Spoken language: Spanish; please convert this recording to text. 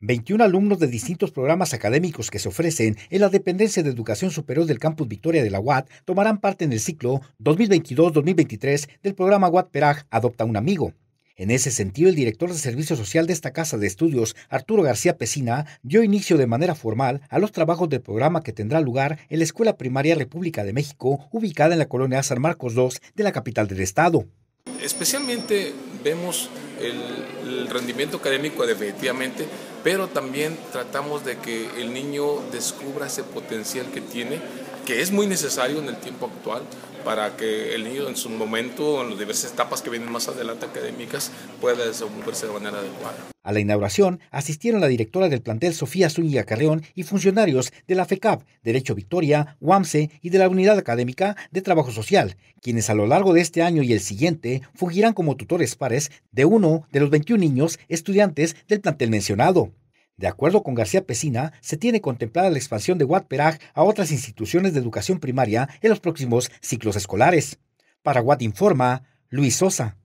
21 alumnos de distintos programas académicos que se ofrecen en la dependencia de Educación Superior del Campus Victoria de la UAT tomarán parte en el ciclo 2022-2023 del programa UAT Peraj Adopta un Amigo. En ese sentido, el director de Servicio Social de esta casa de estudios, Arturo García Pesina, dio inicio de manera formal a los trabajos del programa que tendrá lugar en la Escuela Primaria República de México, ubicada en la colonia San Marcos II de la capital del estado. Especialmente vemos el, rendimiento académico definitivamente, pero también tratamos de que el niño descubra ese potencial que tiene, que es muy necesario en el tiempo actual, para que el niño en su momento, en las diversas etapas que vienen más adelante académicas, pueda desenvolverse de manera adecuada. A la inauguración asistieron la directora del plantel Sofía Zúñiga Carreón y funcionarios de la FECAP, Derecho Victoria, UAMSE y de la Unidad Académica de Trabajo Social, quienes a lo largo de este año y el siguiente fungirán como tutores pares de uno de los 21 niños estudiantes del plantel mencionado. De acuerdo con García Pesina, se tiene contemplada la expansión de Perag a otras instituciones de educación primaria en los próximos ciclos escolares. Para Guad informa Luis Sosa.